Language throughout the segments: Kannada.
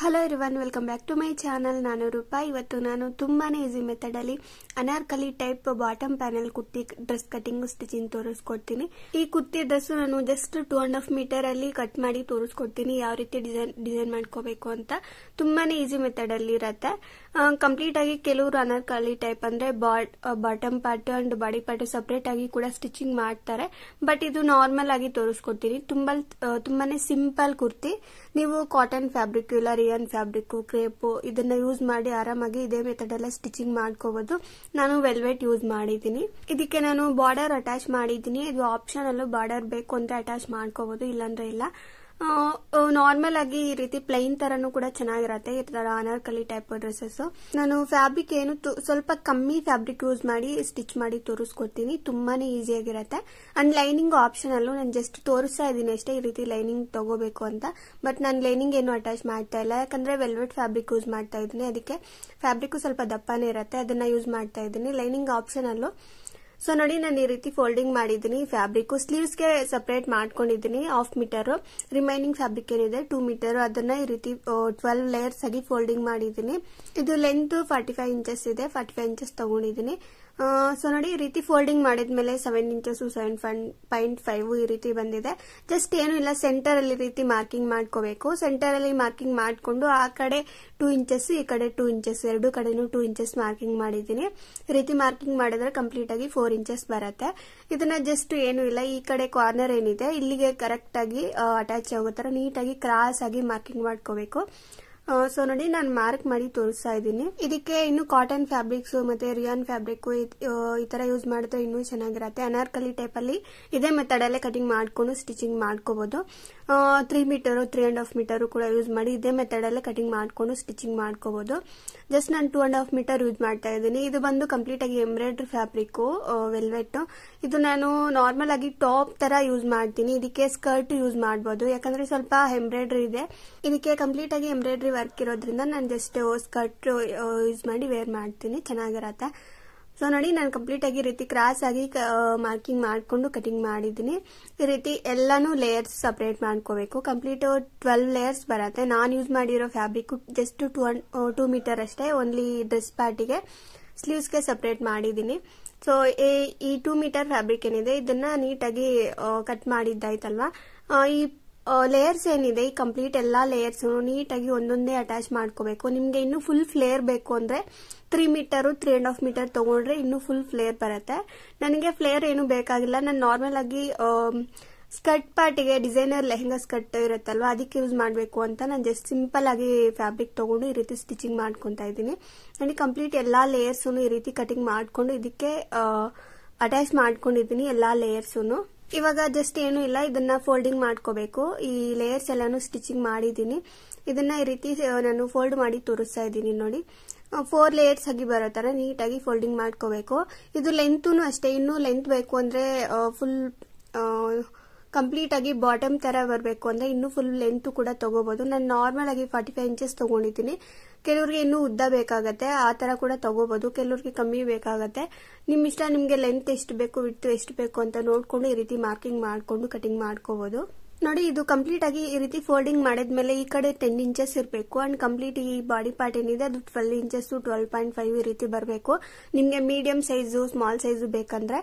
hello everyone welcome back to my channel ನಾನು ರೂಪಾ ಇವತ್ತು ನಾನು ತುಂಬಾ ಈಸಿ ಮೆಥಡಲ್ಲಿ Anarkali type bottom panel kurti dress cutting stitching ತೋರಿಸ್ಕೊಡ್ತೀನಿ ಈ ಕುರ್ತಿ ಡ್ರೆಸ್ ನಾನು just two and half meter ಅಲ್ಲಿ ಕಟ್ ಮಾಡಿ ತೋರಿಸ್ಕೊಡ್ತೀನಿ ಯಾವ ರೀತಿ ಡಿಸೈನ್ ಡಿಸೈನ್ ಮಾಡ್ಕೋಬೇಕು ಅಂತ ತುಂಬಾನೇ ಈಸಿ ಅಲ್ಲಿ ಇರತ್ತೆ ಕಂಪ್ಲೀಟ್ ಆಗಿ ಕೆಲವರು ಅನಾರ್ಕಲಿ ಟೈಪ್ ಅಂದ್ರೆ bottom part and body part separate ಆಗಿ ಕೂಡ ಸ್ಟಿಚಿಂಗ್ ಮಾಡ್ತಾರೆ ಬಟ್ ಇದು ನಾರ್ಮಲ್ ಆಗಿ ತೋರಿಸ್ಕೊಡ್ತೀನಿ ತುಂಬಾ ತುಂಬಾನೇ ಸಿಂಪಲ್ ಕುರ್ತಿ ನೀವು ಕಾಟನ್ ಫ್ಯಾಬ್ರಿಕ್ ಇಲ್ಲ ರಿಯನ್ ಫ್ಯಾಬ್ರಿಕ್ ಕ್ರೇಪ್ ಇದನ್ನ ಯೂಸ್ ಮಾಡಿ ಆರಾಮಾಗಿ ಇದೇ ಮೆಥಡ್ ಎಲ್ಲ ಸ್ಟಿಚಿಂಗ್ ಮಾಡ್ಕೋಬಹುದು ನಾನು ವೆಲ್ವೆಟ್ ಯೂಸ್ ಮಾಡಿದೀನಿ ಇದಕ್ಕೆ ನಾನು ಬಾರ್ಡರ್ ಅಟ್ಯಾಚ್ ಮಾಡಿದೀನಿ ಇದು ಆಪ್ಷನ್ ಅಲ್ಲೂ ಬಾರ್ಡರ್ ಬೇಕು ಅಂದ್ರೆ ಅಟ್ಯಾಚ್ ಮಾಡ್ಕೋಬಹುದು ಇಲ್ಲಾಂದ್ರೆ ಇಲ್ಲ ನಾರ್ಮಲ್ ಆಗಿ ಈ ರೀತಿ ಪ್ಲೈನ್ ತರನು ಕೂಡ ಚೆನ್ನಾಗಿರತ್ತೆ ಈ ತರ ಅನಾರ್ಕಲಿ ಟೈಪ್ ಡ್ರೆಸ್ಸಸ್ ನಾನು ಫ್ಯಾಬ್ರಿಕ್ ಏನು ಸ್ವಲ್ಪ ಕಮ್ಮಿ ಫ್ಯಾಬ್ರಿಕ್ ಯೂಸ್ ಮಾಡಿ ಸ್ಟಿಚ್ ಮಾಡಿ ತೋರಿಸ್ಕೊಡ್ತೀನಿ ತುಂಬಾನೇ ಆಗಿರುತ್ತೆ ಅಂಡ್ ಲೈನಿಂಗ್ ಆಪ್ಷನ್ ಅಲ್ಲೂ ನಾನು ಜಸ್ಟ್ ತೋರಿಸ್ತಾ ಇದ್ದೀನಿ ಅಷ್ಟೇ ಈ ರೀತಿ ಲೈನಿಂಗ್ ತಗೋಬೇಕು ಅಂತ ಬಟ್ ನಾನು ಲೈನಿಂಗ್ ಏನು ಅಟ್ಯಾಚ್ ಮಾಡ್ತಾ ಇಲ್ಲ ಯಾಕಂದ್ರೆ ವೆಲ್ವೆಟ್ ಫ್ಯಾಬ್ರಿಕ್ ಯೂಸ್ ಮಾಡ್ತಾ ಇದ್ದೀನಿ ಅದಕ್ಕೆ ಫ್ಯಾಬ್ರಿಕ್ ಸ್ವಲ್ಪ ದಪ್ಪನೇ ಇರುತ್ತೆ ಅದನ್ನ ಯೂಸ್ ಮಾಡ್ತಾ ಇದ್ದೀನಿ ಲೈನಿಂಗ್ ಆಪ್ಷನ್ ಅಲ್ಲೂ ಸೊ ನೋಡಿ ನಾನು ಈ ರೀತಿ ಫೋಲ್ಡಿಂಗ್ ಮಾಡಿದ್ದೀನಿ ಫ್ಯಾಬ್ರಿಕ್ ಸ್ಲೀವ್ಸ್ ಗೆ ಸಪರೇಟ್ ಮಾಡ್ಕೊಂಡಿದ್ದೀನಿ ಹಾಫ್ ಮೀಟರ್ ರಿಮೈನಿಂಗ್ ಫ್ಯಾಬ್ರಿಕ್ ಏನಿದೆ ಟೂ ಮೀಟರ್ ಅದನ್ನ ಈ ರೀತಿ ಟ್ವೆಲ್ವ್ ಲೇಯರ್ಸ್ ಆಗಿ ಫೋಲ್ಡಿಂಗ್ ಮಾಡಿದ್ದೀನಿ ಇದು ಲೆಂತ್ ಫಾರ್ಟಿ ಫೈವ್ ಇಂಚಸ್ ಇದೆ ಫಾರ್ಟಿ ಫೈವ್ ಇಂಚಸ್ ತಗೊಂಡಿದ್ದೀನಿ ಸೊ ನೋಡಿ ಈ ರೀತಿ ಫೋಲ್ಡಿಂಗ್ ಮಾಡಿದ್ಮೇಲೆ seven inches seven point five ಈ ರೀತಿ ಬಂದಿದೆ ಜಸ್ಟ್ ಏನು ಇಲ್ಲ ಸೆಂಟರ್ ಅಲ್ಲಿ ರೀತಿ ಮಾರ್ಕಿಂಗ್ ಮಾಡ್ಕೋಬೇಕು ಸೆಂಟರ್ ಅಲ್ಲಿ ಮಾರ್ಕಿಂಗ್ ಮಾಡಿಕೊಂಡು ಆ ಕಡೆ ಟೂ ಇಂಚಸ್ ಈ ಕಡೆ ಟೂ ಇಂಚಸ್ ಎರಡು ಕಡೆನೂ ಟೂ ಇಂಚಸ್ ಮಾರ್ಕಿಂಗ್ ಮಾಡಿದ್ದೀನಿ ಈ ರೀತಿ ಮಾರ್ಕಿಂಗ್ ಮಾಡಿದ್ರೆ ಕಂಪ್ಲೀಟ್ ಆಗಿ ಫೋರ್ ಇಂಚಸ್ ಬರುತ್ತೆ ಇದನ್ನ ಜಸ್ಟ್ ಏನು ಇಲ್ಲ ಈ ಕಡೆ ಕಾರ್ನರ್ ಏನಿದೆ ಇಲ್ಲಿಗೆ ಕರೆಕ್ಟ್ ಆಗಿ ಅಟ್ಯಾಚ್ ಆಗೋ ತರ ನೀಟಾಗಿ ಕ್ರಾಸ್ ಆಗಿ ಮಾರ್ಕಿಂಗ್ ಮಾಡ್ಕೋಬೇಕು ಸೊ ನೋಡಿ ನಾನು ಮಾರ್ಕ್ ಮಾಡಿ ತೋರಿಸ್ತಾ ಇದ್ದೀನಿ ಇದಕ್ಕೆ ಇನ್ನು ಕಾಟನ್ ಫ್ಯಾಬ್ರಿಕ್ಸ್ ಮತ್ತೆ ರಿಯಾನ್ ಫ್ಯಾಬ್ರಿಕ್ ಈ ತರ ಯೂಸ್ ಮಾಡಿದ್ರೆ ಇನ್ನೂ ಚೆನ್ನಾಗಿರತ್ತೆ ಅನಾರ್ಕಲಿ ಟೈಪ್ ಅಲ್ಲಿ ಇದೇ ಮೆಥಡ್ ಅಲ್ಲೇ ಕಟಿಂಗ್ ಮಾಡ್ಕೊಂಡು ಸ್ಟಿಚಿಂಗ್ ಮಾಡ್ಕೋಬಹುದು three meter three and half meter ಕೂಡ ಯೂಸ್ ಮಾಡಿ ಇದೇ ಮೆಥಡಲ್ಲೇ ಕಟಿಂಗ್ ಮಾಡಿಕೊಂಡು ಸ್ಟಿಚಿಂಗ್ ಮಾಡ್ಕೋಬೋದು ಜಸ್ಟ್ ನಾನು two and half meter use ಮಾಡ್ತಾ ಇದ್ದೀನಿ ಇದು ಬಂದು ಕಂಪ್ಲೀಟ್ ಆಗಿ ಎಂಬ್ರಾಯ್ಡ್ರಿ ಫ್ಯಾಬ್ರಿಕ್ಕು ವೆಲ್ವೆಟ್ ಇದು ನಾನು ನಾರ್ಮಲ್ ಆಗಿ ಟಾಪ್ ತರ ಯೂಸ್ ಮಾಡ್ತೀನಿ ಇದಕ್ಕೆ ಸ್ಕರ್ಟ್ ಯೂಸ್ ಮಾಡ್ಬೋದು ಯಾಕಂದ್ರೆ ಸ್ವಲ್ಪ ಎಂಬ್ರಾಯ್ಡ್ರಿ ಇದೆ ಇದಕ್ಕೆ ಕಂಪ್ಲೀಟ್ ಆಗಿ ಎಂಬ್ರಾಯ್ಡ್ರಿ ವರ್ಕ್ ಇರೋದ್ರಿಂದ ನಾನು ಜಸ್ಟ್ ಸ್ಕರ್ಟ್ ಯೂಸ್ ಮಾಡಿ ವೇರ್ ಮಾಡ್ತೀನಿ ಚೆನ್ನಾಗಿರತ್ತೆ ಸೊ ನೋಡಿ ನಾನು ಕಂಪ್ಲೀಟ್ ಆಗಿ ರೀತಿ ಕ್ರಾಸ್ ಆಗಿ ಮಾರ್ಕಿಂಗ್ ಮಾಡಿಕೊಂಡು ಕಟಿಂಗ್ ಮಾಡಿದ್ದೀನಿ ಈ ರೀತಿ ಎಲ್ಲಾನು ಲೇಯರ್ಸ್ ಸಪ್ರೇಟ್ ಮಾಡ್ಕೋಬೇಕು ಕಂಪ್ಲೀಟ್ ಟ್ವೆಲ್ವ್ ಲೇಯರ್ಸ್ ಬರುತ್ತೆ ನಾನು ಯೂಸ್ ಮಾಡಿರೋ fabric just two two meter ಅಷ್ಟೇ ಓನ್ಲಿ ಡ್ರೆಸ್ ಪಾರ್ಟಿಗೆ ಸ್ಲೀವ್ಸ್ಗೆ ಸಪ್ರೇಟ್ ಮಾಡಿದ್ದೀನಿ ಸೊ ಈ ಟೂ ಮೀಟರ್ ಫ್ಯಾಬ್ರಿಕ್ ಏನಿದೆ ಇದನ್ನ ನೀಟಾಗಿ ಕಟ್ ಮಾಡಿದ್ದಾಯ್ತಲ್ವಾ ಈ ಲೇಯರ್ಸ್ ಏನಿದೆ ಈ ಕಂಪ್ಲೀಟ್ ಎಲ್ಲ ಲೇಯರ್ಸ್ ನೀಟಾಗಿ ಒಂದೊಂದೇ ಅಟ್ಯಾಚ್ ಮಾಡ್ಕೋಬೇಕು ನಿಮಗೆ ಇನ್ನೂ ಫುಲ್ ಫ್ಲೇರ್ ಬೇಕು ಅಂದ್ರೆ three meter three and half meter ತಗೊಂಡ್ರೆ ಇನ್ನೂ ಫುಲ್ ಫ್ಲೇರ್ ಬರುತ್ತೆ ನನಗೆ ಫ್ಲೇರ್ ಏನು ಬೇಕಾಗಿಲ್ಲ ನಾನು ನಾರ್ಮಲ್ ಆಗಿ ಸ್ಕರ್ಟ್ ಪಾರ್ಟಿಗೆ ಡಿಸೈನರ್ ಲೆಹೆಂಗಾ ಸ್ಕರ್ಟ್ ಇರುತ್ತಲ್ವ ಅದಕ್ಕೆ ಯೂಸ್ ಮಾಡಬೇಕು ಅಂತ ನಾನು ಜಸ್ಟ್ ಸಿಂಪಲ್ ಆಗಿ ಫ್ಯಾಬ್ರಿಕ್ ತಗೊಂಡು ಈ ರೀತಿ ಸ್ಟಿಚಿಂಗ್ ಮಾಡ್ಕೊತಾ ಇದ್ದೀನಿ ನನಗೆ ಕಂಪ್ಲೀಟ್ ಎಲ್ಲ ಲೇಯರ್ಸ್ ಈ ರೀತಿ ಕಟಿಂಗ್ ಮಾಡಿಕೊಂಡು ಇದಕ್ಕೆ ಅಟ್ಯಾಚ್ ಮಾಡ್ಕೊಂಡಿದ್ದೀನಿ ಎಲ್ಲ ಲೇಯರ್ಸೂ ಇವಾಗ ಜಸ್ಟ್ ಏನು ಇಲ್ಲ ಇದನ್ನ ಫೋಲ್ಡಿಂಗ್ ಮಾಡ್ಕೋಬೇಕು ಈ ಲೇಯರ್ಸ್ ಎಲ್ಲಾನು ಸ್ಟಿಚಿಂಗ್ ಮಾಡಿದ್ದೀನಿ ಇದನ್ನ ಈ ರೀತಿ ನಾನು ಫೋಲ್ಡ್ ಮಾಡಿ ತೋರಿಸ್ತಾ ಇದ್ದೀನಿ ನೋಡಿ ಫೋರ್ ಲೇಯರ್ಸ್ ಆಗಿ ಬರೋ ತರ ನೀಟಾಗಿ ಫೋಲ್ಡಿಂಗ್ ಮಾಡ್ಕೋಬೇಕು ಇದು ಲೆಂತ್ ಅಷ್ಟೇ ಇನ್ನೂ ಲೆಂತ್ ಬೇಕು ಅಂದ್ರೆ ಫುಲ್ ಕಂಪ್ಲೀಟ್ ಆಗಿ ಬಾಟಮ್ ತರ ಬರಬೇಕು ಅಂದ್ರೆ ಇನ್ನೂ ಫುಲ್ ಲೆಂತ್ ಕೂಡ ತಗೋಬಹುದು ನಾನು ನಾರ್ಮಲ್ ಆಗಿ ಫಾರ್ಟಿ ಫೈವ್ ಇಂಚಸ್ ತಗೊಂಡಿದ್ದೀನಿ ಕೆಲವರಿಗೆ ಇನ್ನೂ ಉದ್ದ ಬೇಕಾಗತ್ತೆ ಆ ತರ ಕೂಡ ತಗೋಬಹುದು ಕೆಲವರಿಗೆ ಕಮ್ಮಿ ಬೇಕಾಗತ್ತೆ ನಿಮ್ ಇಷ್ಟ ನಿಮ್ಗೆ ಲೆಂತ್ ಎಷ್ಟು ಬೇಕು ವಿತ್ ಎಷ್ಟು ಬೇಕು ಅಂತ ನೋಡ್ಕೊಂಡು ಈ ರೀತಿ ಮಾರ್ಕಿಂಗ್ ಮಾಡ್ಕೊಂಡು ಕಟಿಂಗ್ ಮಾಡ್ಕೋಬಹುದು ನೋಡಿ ಇದು ಕಂಪ್ಲೀಟ್ ಆಗಿ ಈ ರೀತಿ ಫೋಲ್ಡಿಂಗ್ ಮಾಡಿದ್ಮೇಲೆ ಈ ಕಡೆ ಟೆನ್ ಇಂಚಸ್ ಇರಬೇಕು ಅಂಡ್ ಕಂಪ್ಲೀಟ್ ಈ ಬಾಡಿ ಪಾರ್ಟ್ ಏನಿದೆ ಅದು twelve inches twelve point five ಈ ರೀತಿ ಬರಬೇಕು ನಿಮಗೆ ಮೀಡಿಯಂ ಸೈಜು ಸ್ಮಾಲ್ ಸೈಜು ಬೇಕಂದ್ರೆ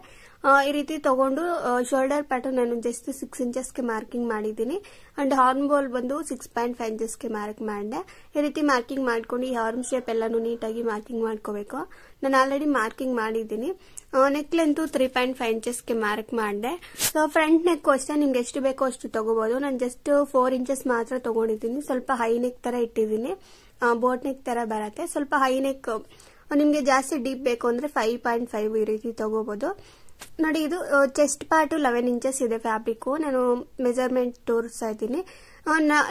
ಈ ರೀತಿ ತಗೊಂಡು ಶೋಲ್ಡರ್ ಪ್ಯಾಟರ್ನ್ ನಾನು ಜಸ್ಟ್ ಸಿಕ್ಸ್ ಇಂಚಸ್ಗೆ ಮಾರ್ಕಿಂಗ್ ಮಾಡಿದ್ದೀನಿ ಅಂಡ್ ಹಾರ್ಮ್ ಬೋಲ್ ಬಂದು ಸಿಕ್ಸ್ ಪಾಯಿಂಟ್ ಫೈವ್ ಇಂಚಸ್ಗೆ ಮಾರ್ಕ್ ಮಾಡಿದೆ ಈ ರೀತಿ ಮಾರ್ಕಿಂಗ್ ಮಾಡ್ಕೊಂಡು ಈ ಹಾರ್ಮ್ ಶೇಪ್ ಎಲ್ಲಾನು ನೀಟಾಗಿ ಮಾರ್ಕಿಂಗ್ ಮಾಡ್ಕೋಬೇಕು ನಾನು ಆಲ್ರೆಡಿ ಮಾರ್ಕಿಂಗ್ ಮಾಡಿದ್ದೀನಿ neck length three point five ಇಂಚಸ್ಗೆ ಮಾರ್ಕ್ ಮಾಡಿದೆ ಸೊ ಫ್ರಂಟ್ ನೆಕ್ ಅಷ್ಟೇ ನಿಮ್ಗೆ ಎಷ್ಟು ಬೇಕೋ ಅಷ್ಟು ತಗೋಬಹುದು ನಾನು ಜಸ್ಟ್ ಫೋರ್ ಇಂಚಸ್ ಮಾತ್ರ ತಗೊಂಡಿದ್ದೀನಿ ಸ್ವಲ್ಪ ಹೈ ನೆಕ್ ತರ ಇಟ್ಟಿದ್ದೀನಿ ಬೋಟ್ ನೆಕ್ ತರ ಬರತ್ತೆ ಸ್ವಲ್ಪ ಹೈ ನೆಕ್ ನಿಮಗೆ ಜಾಸ್ತಿ ಡೀಪ್ ಬೇಕು ಅಂದ್ರೆ ಫೈವ್ ಪಾಯಿಂಟ್ ಫೈವ್ ಈ ರೀತಿ ತಗೋಬಹುದು ನೋಡಿ ಇದು ಚೆಸ್ಟ್ ಪಾರ್ಟು ಲೆವೆನ್ ಇಂಚಸ್ ಇದೆ ಫ್ಯಾಬ್ರಿಕ್ಕು ನಾನು ಮೆಜರ್ಮೆಂಟ್ ತೋರಿಸ್ತಾ ಇದ್ದೀನಿ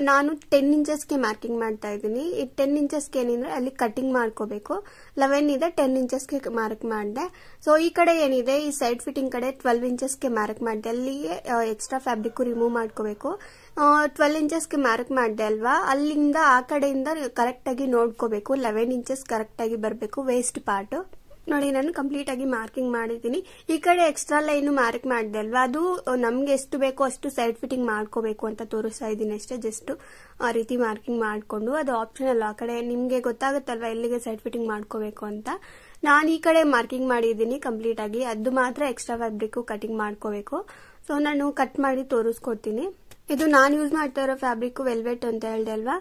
ನಾನು ಟೆನ್ ಇಂಚಸ್ಗೆ ಮಾರ್ಕಿಂಗ್ ಮಾಡ್ತಾ ಇದ್ದೀನಿ ಈ ಟೆನ್ ಇಂಚಸ್ಗೆ ಏನಿದ್ರೆ ಅಲ್ಲಿ ಕಟಿಂಗ್ ಮಾಡ್ಕೋಬೇಕು ಲೆವೆನ್ ಇದೆ ಟೆನ್ ಇಂಚಸ್ಗೆ ಮಾರ್ಕ್ ಮಾಡಿದೆ ಸೊ ಈ ಕಡೆ ಏನಿದೆ ಈ ಸೈಡ್ ಫಿಟ್ಟಿಂಗ್ ಕಡೆ ಟ್ವೆಲ್ವ್ ಇಂಚಸ್ಗೆ ಮಾರ್ಕ್ ಮಾಡಿದೆ ಅಲ್ಲಿಗೆ ಎಕ್ಸ್ಟ್ರಾ ಫ್ಯಾಬ್ರಿಕ್ಕು ರಿಮೂವ್ ಮಾಡ್ಕೋಬೇಕು ಟ್ವೆಲ್ ಇಂಚಸ್ಗೆ ಮಾರ್ಕ್ ಮಾಡಿದೆ ಅಲ್ವಾ ಅಲ್ಲಿಂದ ಆ ಕಡೆಯಿಂದ ಕರೆಕ್ಟಾಗಿ ನೋಡ್ಕೋಬೇಕು ಲೆವೆನ್ ಇಂಚಸ್ ಕರೆಕ್ಟಾಗಿ ಬರಬೇಕು ವೇಸ್ಟ್ ಪಾರ್ಟು ನೋಡಿ ನಾನು ಕಂಪ್ಲೀಟ್ ಆಗಿ ಮಾರ್ಕಿಂಗ್ ಮಾಡಿದ್ದೀನಿ ಈ ಕಡೆ ಎಕ್ಸ್ಟ್ರಾ ಲೈನು ಮಾರ್ಕ್ ಮಾಡಿದೆ ಅಲ್ವಾ ಅದು ನಮ್ಗೆ ಎಷ್ಟು ಬೇಕೋ ಅಷ್ಟು ಸೈಡ್ ಫಿಟ್ಟಿಂಗ್ ಮಾಡ್ಕೋಬೇಕು ಅಂತ ತೋರಿಸ್ತಾ ಇದ್ದೀನಿ ಅಷ್ಟೇ ಜಸ್ಟ್ ಆ ರೀತಿ ಮಾರ್ಕಿಂಗ್ ಮಾಡಿಕೊಂಡು ಅದು ಆಪ್ಷನಲ್ ಆ ಕಡೆ ನಿಮಗೆ ಗೊತ್ತಾಗುತ್ತಲ್ವಾ ಎಲ್ಲಿಗೆ ಸೈಡ್ ಫಿಟ್ಟಿಂಗ್ ಮಾಡ್ಕೋಬೇಕು ಅಂತ ನಾನು ಈ ಕಡೆ ಮಾರ್ಕಿಂಗ್ ಮಾಡಿದ್ದೀನಿ ಕಂಪ್ಲೀಟ್ ಆಗಿ ಅದು ಮಾತ್ರ ಎಕ್ಸ್ಟ್ರಾ ಫ್ಯಾಬ್ರಿಕ್ ಕಟಿಂಗ್ ಮಾಡ್ಕೋಬೇಕು ಸೊ ನಾನು ಕಟ್ ಮಾಡಿ ತೋರಿಸ್ಕೊಡ್ತೀನಿ ಇದು ನಾನು ಯೂಸ್ ಮಾಡ್ತಾ ಇರೋ ಫ್ಯಾಬ್ರಿಕ್ ವೆಲ್ವೆಟ್ ಅಂತ ಹೇಳ್ದೆ ಅಲ್ವಾ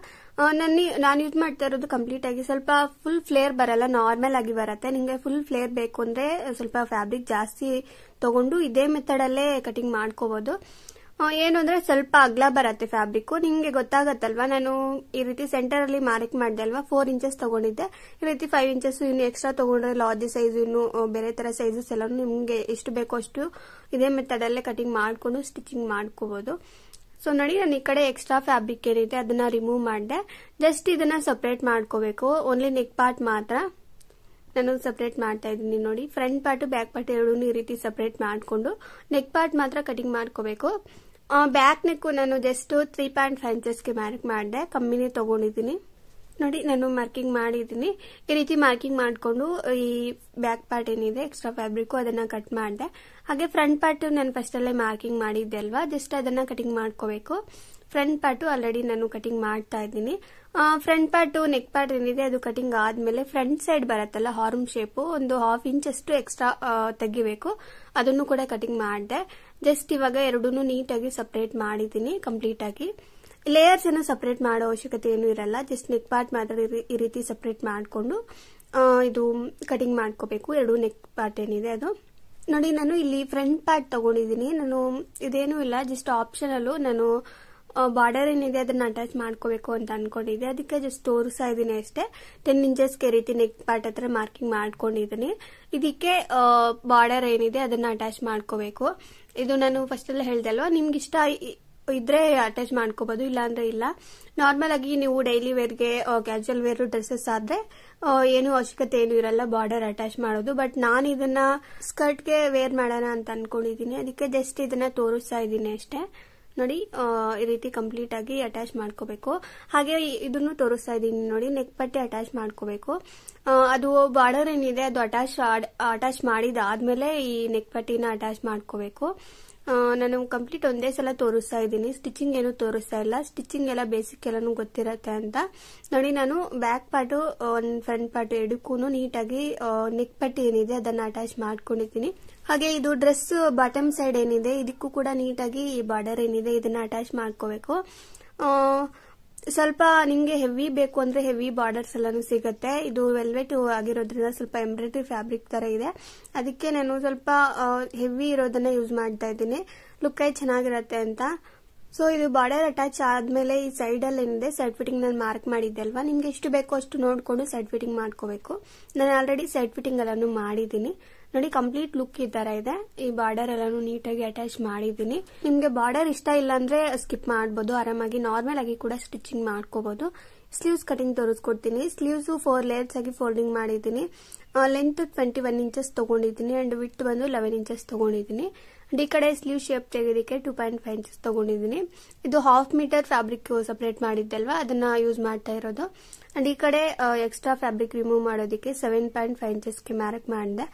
ನನ್ನಿ ನಾನು ಯೂಸ್ ಮಾಡ್ತಾ ಇರೋದು ಕಂಪ್ಲೀಟ್ ಆಗಿ ಸ್ವಲ್ಪ ಫುಲ್ ಫ್ಲೇರ್ ಬರಲ್ಲ ನಾರ್ಮಲ್ ಆಗಿ ಬರುತ್ತೆ ನಿಮಗೆ ಫುಲ್ ಫ್ಲೇರ್ ಬೇಕು ಅಂದ್ರೆ ಸ್ವಲ್ಪ ಫ್ಯಾಬ್ರಿಕ್ ಜಾಸ್ತಿ ತಗೊಂಡು ಇದೇ ಮೆಥಡ್ ಅಲ್ಲೇ ಕಟಿಂಗ್ ಮಾಡ್ಕೋಬಹುದು ಏನು ಅಂದ್ರೆ ಸ್ವಲ್ಪ ಅಗ್ಲ ಬರತ್ತೆ ಫ್ಯಾಬ್ರಿಕ್ ನಿಮಗೆ ಗೊತ್ತಾಗತ್ತಲ್ವಾ ನಾನು ಈ ರೀತಿ ಸೆಂಟರ್ ಅಲ್ಲಿ ಮಾರ್ಕ್ ಮಾಡಿದೆ ಅಲ್ವಾ ಫೋರ್ ಇಂಚಸ್ ತಗೊಂಡಿದ್ದೆ ಈ ರೀತಿ ಫೈವ್ ಇಂಚಸ್ ಇನ್ನು ಎಕ್ಸ್ಟ್ರಾ ತಗೊಂಡ್ರೆ ಲಾರ್ಜ್ ಸೈಜ್ ಇನ್ನು ಬೇರೆ ತರ ಸೈಜಸ್ ಎಲ್ಲ ನಿಮ್ಗೆ ಎಷ್ಟು ಬೇಕೋ ಅಷ್ಟು ಇದೇ ಮೆಥಡ್ ಅಲ್ಲೇ ಕಟಿಂಗ್ ಮಾಡ್ಕೊಂಡು ಸ್ಟಿಚಿಂಗ್ ಮಾಡ್ಕೋಬಹುದು ಸೊ ನೋಡಿ ನಾನು ಈ ಕಡೆ ಎಕ್ಸ್ಟ್ರಾ ಫ್ಯಾಬ್ರಿಕ್ ಏನಿದೆ ಅದನ್ನ ರಿಮೂವ್ ಮಾಡಿದೆ ಜಸ್ಟ್ ಇದನ್ನ ಸಪ್ರೇಟ್ ಮಾಡ್ಕೋಬೇಕು ಓನ್ಲಿ ನೆಕ್ ಪಾರ್ಟ್ ಮಾತ್ರ ನಾನು ಸಪ್ರೇಟ್ ಮಾಡ್ತಾ ಇದ್ದೀನಿ ನೋಡಿ ಫ್ರಂಟ್ ಪಾರ್ಟ್ ಬ್ಯಾಕ್ ಪಾರ್ಟ್ ಎರಡೂ ಈ ರೀತಿ ಸಪ್ರೇಟ್ ಮಾಡಿಕೊಂಡು ನೆಕ್ ಪಾರ್ಟ್ ಮಾತ್ರ ಕಟಿಂಗ್ ಮಾಡ್ಕೋಬೇಕು ಬ್ಯಾಕ್ ನೆಕ್ ನಾನು ಜಸ್ಟ್ ತ್ರೀ ಪಾಯಿಂಟ್ ಫೈವ್ ಇಂಚಸ್ಗೆ ಮಾರ್ಕ್ ಮಾಡಿದೆ ಕಮ್ಮಿನೇ ತಗೊಂಡಿದ್ದೀನಿ ನೋಡಿ ನಾನು ಮಾರ್ಕಿಂಗ್ ಮಾಡಿದ್ದೀನಿ ಈ ರೀತಿ ಮಾರ್ಕಿಂಗ್ ಮಾಡಿಕೊಂಡು ಈ ಬ್ಯಾಕ್ ಪಾರ್ಟ್ ಏನಿದೆ ಎಕ್ಸ್ಟ್ರಾ ಫ್ಯಾಬ್ರಿಕ್ ಅದನ್ನು ಕಟ್ ಮಾಡಿದೆ ಹಾಗೆ ಫ್ರಂಟ್ ಪಾರ್ಟ್ ನಾನು ಫಸ್ಟಲ್ಲೇ ಮಾರ್ಕಿಂಗ್ ಮಾಡಿದ್ದೆ ಅಲ್ವಾ ಜಸ್ಟ್ ಅದನ್ನು ಕಟಿಂಗ್ ಮಾಡ್ಕೋಬೇಕು ಫ್ರಂಟ್ ಪಾರ್ಟ್ ಆಲ್ರೆಡಿ ನಾನು ಕಟಿಂಗ್ ಮಾಡ್ತಾ ಇದ್ದೀನಿ ಫ್ರಂಟ್ ಪಾರ್ಟ್ ನೆಕ್ ಪಾರ್ಟ್ ಏನಿದೆ ಅದು ಕಟಿಂಗ್ ಆದಮೇಲೆ ಫ್ರಂಟ್ ಸೈಡ್ ಬರುತ್ತಲ್ಲ ಹಾರ್ಮ್ ಶೇಪು ಒಂದು ಹಾಫ್ ಇಂಚ್ ಅಷ್ಟು ಎಕ್ಸ್ಟ್ರಾ ತೆಗಿಬೇಕು ಅದನ್ನು ಕೂಡ ಕಟಿಂಗ್ ಮಾಡಿದೆ ಜಸ್ಟ್ ಇವಾಗ ಎರಡೂ ನೀಟಾಗಿ ಸಪ್ರೇಟ್ ಮಾಡಿದ್ದೀನಿ ಕಂಪ್ಲೀಟಾಗಿ ಲೇಯರ್ಸ್ ಅನ್ನು ಸಪ್ರೇಟ್ ಮಾಡೋ ಅವಶ್ಯಕತೆ ಏನು ಇರಲ್ಲ ಜಸ್ಟ್ ನೆಕ್ ಪಾರ್ಟ್ ಮಾತ್ರ ಈ ರೀತಿ ಸಪ್ರೇಟ್ ಮಾಡಿಕೊಂಡು ಇದು ಕಟಿಂಗ್ ಮಾಡ್ಕೋಬೇಕು ಎರಡು ನೆಕ್ ಪಾರ್ಟ್ ಏನಿದೆ ಅದು ನೋಡಿ ನಾನು ಇಲ್ಲಿ ಫ್ರಂಟ್ ಪಾರ್ಟ್ ತಗೊಂಡಿದ್ದೀನಿ ನಾನು ಇದೇನು ಇಲ್ಲ ಜಸ್ಟ್ ಆಪ್ಷನಲ್ ನಾನು ಬಾರ್ಡರ್ ಏನಿದೆ ಅದನ್ನ ಅಟ್ಯಾಚ್ ಮಾಡ್ಕೋಬೇಕು ಅಂತ ಅನ್ಕೊಂಡಿದ್ದೆ ಅದಕ್ಕೆ ಜಸ್ಟ್ ತೋರಿಸ್ತಾ ಇದ್ದೀನಿ ಅಷ್ಟೇ ಟೆನ್ ಇಂಚಸ್ ರೀತಿ ನೆಕ್ ಪಾರ್ಟ್ ಹತ್ರ ಮಾರ್ಕಿಂಗ್ ಮಾಡ್ಕೊಂಡಿದ್ದೀನಿ ಇದಕ್ಕೆ ಬಾರ್ಡರ್ ಏನಿದೆ ಅದನ್ನ ಅಟ್ಯಾಚ್ ಮಾಡ್ಕೋಬೇಕು ಇದು ನಾನು ಫಸ್ಟ್ ಎಲ್ಲ ಹೇಳ್ದೆ ಅಲ್ವಾ ನಿಮ್ಗೆ ಇಷ್ಟ ಇದ್ರೆ ಅಟ್ಯಾಚ್ ಮಾಡ್ಕೋಬಹುದು ಅಂದ್ರೆ ಇಲ್ಲ ನಾರ್ಮಲ್ ಆಗಿ ನೀವು ಡೈಲಿ ವೇರ್ಗೆ ಕ್ಯಾಶುಯಲ್ ವೇರ್ ಡ್ರೆಸ್ಸಸ್ ಆದ್ರೆ ಏನು ಅವಶ್ಯಕತೆ ಏನು ಇರಲ್ಲ ಬಾರ್ಡರ್ ಅಟ್ಯಾಚ್ ಮಾಡೋದು ಬಟ್ ನಾನು ಇದನ್ನ ಸ್ಕರ್ಟ್ಗೆ ವೇರ್ ಮಾಡೋಣ ಅಂತ ಅನ್ಕೊಂಡಿದೀನಿ ಅದಕ್ಕೆ ಜಸ್ಟ್ ಇದನ್ನ ತೋರಿಸ್ತಾ ಇದೀನಿ ಅಷ್ಟೇ ನೋಡಿ ಈ ರೀತಿ ಕಂಪ್ಲೀಟ್ ಆಗಿ ಅಟ್ಯಾಚ್ ಮಾಡ್ಕೋಬೇಕು ಹಾಗೆ ಇದನ್ನು ತೋರಿಸ್ತಾ ಇದೀನಿ ನೋಡಿ ನೆಕ್ ಪಟ್ಟಿ ಅಟ್ಯಾಚ್ ಮಾಡ್ಕೋಬೇಕು ಅದು ಬಾರ್ಡರ್ ಏನಿದೆ ಅದು ಅಟ್ಯಾಚ್ ಅಟ್ಯಾಚ್ ಮಾಡಿದ ಆದ್ಮೇಲೆ ಈ ನೆಕ್ ಪಟ್ಟಿನ ಅಟ್ಯಾಚ್ ಮಾಡ್ಕೋಬೇಕು ನಾನು ಕಂಪ್ಲೀಟ್ ಒಂದೇ ಸಲ ತೋರಿಸ್ತಾ ಇದ್ದೀನಿ ಸ್ಟಿಚಿಂಗ್ ಏನು ತೋರಿಸ್ತಾ ಇಲ್ಲ ಸ್ಟಿಚಿಂಗ್ ಎಲ್ಲ ಬೇಸಿಕ್ ಎಲ್ಲಾನು ಗೊತ್ತಿರತ್ತೆ ಅಂತ ನೋಡಿ ನಾನು ಬ್ಯಾಕ್ ಪಾರ್ಟು ಒಂದು ಫ್ರಂಟ್ ಪಾರ್ಟ್ ಎರಡಕ್ಕೂ ನೀಟಾಗಿ ನೆಕ್ ಪಟ್ಟಿ ಏನಿದೆ ಅದನ್ನು ಅಟ್ಯಾಚ್ ಮಾಡ್ಕೊಂಡಿದ್ದೀನಿ ಹಾಗೆ ಇದು ಡ್ರೆಸ್ ಬಾಟಮ್ ಸೈಡ್ ಏನಿದೆ ಇದಕ್ಕೂ ಕೂಡ ನೀಟಾಗಿ ಈ ಬಾರ್ಡರ್ ಏನಿದೆ ಇದನ್ನ ಅಟ್ಯಾಚ್ ಮಾಡ್ಕೋಬೇಕು ಸ್ವಲ್ಪ ನಿಮಗೆ ಹೆವಿ ಬೇಕು ಅಂದ್ರೆ ಹೆವಿ ಬಾರ್ಡರ್ಸ್ ಎಲ್ಲಾನು ಸಿಗುತ್ತೆ ಇದು ವೆಲ್ವೆಟ್ ಆಗಿರೋದ್ರಿಂದ ಸ್ವಲ್ಪ ಎಂಬ್ರಾಯ್ಡ್ರಿ ಫ್ಯಾಬ್ರಿಕ್ ತರ ಇದೆ ಅದಕ್ಕೆ ನಾನು ಸ್ವಲ್ಪ ಹೆವಿ ಇರೋದನ್ನ ಯೂಸ್ ಮಾಡ್ತಾ ಇದ್ದೀನಿ ಲುಕ್ ಐ ಚೆನ್ನಾಗಿರತ್ತೆ ಅಂತ ಸೊ ಇದು ಬಾರ್ಡರ್ ಅಟ್ಯಾಚ್ ಆದ್ಮೇಲೆ ಈ ಸೈಡ್ ಅಲ್ಲಿ ಏನಿದೆ ಸೈಡ್ ಫಿಟ್ಟಿಂಗ್ ನಾನು ಮಾರ್ಕ್ ಮಾಡಿದ್ದೆ ಅಲ್ವಾ ನಿಮ್ಗೆ ಎಷ್ಟು ಬೇಕೋ ಅಷ್ಟು ನೋಡ್ಕೊಂಡು ಸೈಡ್ ಫಿಟ್ಟಿಂಗ್ ಮಾಡ್ಕೋಬೇಕು ನಾನು ಆಲ್ರೆಡಿ ಸೈಡ್ ಫಿಟ್ಟಿಂಗ್ ಎಲ್ಲಾನು ಮಾಡಿದ್ದೀನಿ ನೋಡಿ ಕಂಪ್ಲೀಟ್ ಲುಕ್ ಈ ತರ ಇದೆ ಈ ಬಾರ್ಡರ್ ಎಲ್ಲಾನು ನೀಟಾಗಿ ಅಟ್ಯಾಚ್ ಮಾಡಿದ್ದೀನಿ ನಿಮ್ಗೆ ಬಾರ್ಡರ್ ಇಷ್ಟ ಇಲ್ಲ ಅಂದ್ರೆ ಸ್ಕಿಪ್ ಮಾಡಬಹುದು ಆರಾಮಾಗಿ ನಾರ್ಮಲ್ ಆಗಿ ಕೂಡ ಸ್ಟಿಚಿಂಗ್ ಮಾಡ್ಕೋಬಹುದು ಸ್ಲೀವ್ಸ್ ಕಟಿಂಗ್ ತೋರಿಸ್ಕೊಡ್ತೀನಿ ಸ್ಲೀವ್ಸು ಫೋರ್ ಲೇಯರ್ಸ್ ಆಗಿ ಫೋಲ್ಡಿಂಗ್ ಮಾಡಿದ್ದೀನಿ ಲೆಂತ್ ಟ್ವೆಂಟಿ ಒನ್ ಇಂಚಸ್ ತೊಗೊಂಡಿದ್ದೀನಿ ಆ್ಯಂಡ್ ವಿತ್ ಬಂದು ಲೆವೆನ್ ಇಂಚಸ್ ತೊಗೊಂಡಿದ್ದೀನಿ ಈ ಕಡೆ ಸ್ಲೀವ್ ಶೇಪ್ ತೆಗೆದಕ್ಕೆ ಟೂ ಪಾಯಿಂಟ್ ಫೈವ್ ಇಂಚಸ್ ತೊಗೊಂಡಿದ್ದೀನಿ ಇದು ಹಾಫ್ ಮೀಟರ್ ಫ್ಯಾಬ್ರಿಕ್ ಸಪ್ರೇಟ್ ಮಾಡಿದ್ದಲ್ವಾ ಅದನ್ನ ಯೂಸ್ ಮಾಡ್ತಾ ಇರೋದು ಅಂಡ್ ಈ ಕಡೆ ಎಕ್ಸ್ಟ್ರಾ ಫ್ಯಾಬ್ರಿಕ್ ರಿಮೂವ್ ಮಾಡೋದಕ್ಕೆ ಸೆವೆನ್ ಪಾಯಿಂಟ್ ಫೈವ್ ಇಂಚಸ್ಗೆ ಮ್ಯಾರಕ್ ಮಾಡಿದೆ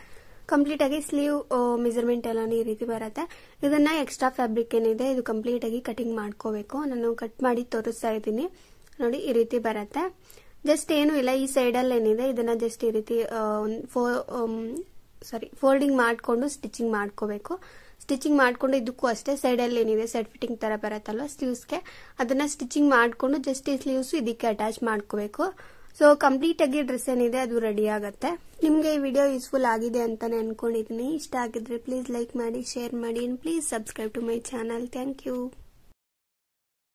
ಕಂಪ್ಲೀಟ್ ಆಗಿ ಸ್ಲೀವ್ ಮೆಜರ್ಮೆಂಟ್ ಎಲ್ಲಾನು ಈ ರೀತಿ ಬರುತ್ತೆ ಇದನ್ನ ಎಕ್ಸ್ಟ್ರಾ ಫ್ಯಾಬ್ರಿಕ್ ಏನಿದೆ ಇದು ಕಂಪ್ಲೀಟ್ ಆಗಿ ಕಟಿಂಗ್ ಮಾಡ್ಕೋಬೇಕು ನಾನು ಕಟ್ ಮಾಡಿ ತೋರಿಸ್ತಾ ಇದ್ದೀನಿ ನೋಡಿ ಈ ರೀತಿ ಬರುತ್ತೆ ಜಸ್ಟ್ ಏನು ಇಲ್ಲ ಈ ಸೈಡಲ್ಲಿ ಏನಿದೆ ಇದನ್ನ ಜಸ್ಟ್ ಈ ರೀತಿ ಸಾರಿ ಫೋಲ್ಡಿಂಗ್ ಮಾಡಿಕೊಂಡು ಸ್ಟಿಚಿಂಗ್ ಮಾಡ್ಕೋಬೇಕು ಸ್ಟಿಚಿಂಗ್ ಮಾಡ್ಕೊಂಡು ಇದಕ್ಕೂ ಅಷ್ಟೇ ಸೈಡಲ್ಲಿ ಏನಿದೆ ಸೆಟ್ ಫಿಟ್ಟಿಂಗ್ ತರ ಸ್ಲೀವ್ಸ್ ಸ್ಲೀವ್ಸ್ಗೆ ಅದನ್ನ ಸ್ಟಿಚಿಂಗ್ ಮಾಡಿಕೊಂಡು ಜಸ್ಟ್ ಈ ಸ್ಲೀವ್ಸ್ ಇದಕ್ಕೆ ಅಟ್ಯಾಚ್ ಮಾಡ್ಕೋಬೇಕು ಸೊ ಕಂಪ್ಲೀಟ್ ಆಗಿ ಡ್ರೆಸ್ ಏನಿದೆ ಅದು ರೆಡಿ ಆಗುತ್ತೆ ನಿಮಗೆ ಈ ವಿಡಿಯೋ ಯೂಸ್ಫುಲ್ ಆಗಿದೆ ಅಂತಾನೆ ಅನ್ಕೊಂಡಿದ್ದೀನಿ ಇಷ್ಟ ಆಗಿದ್ರೆ ಪ್ಲೀಸ್ ಲೈಕ್ ಮಾಡಿ ಶೇರ್ ಮಾಡಿ and please subscribe to my channel thank you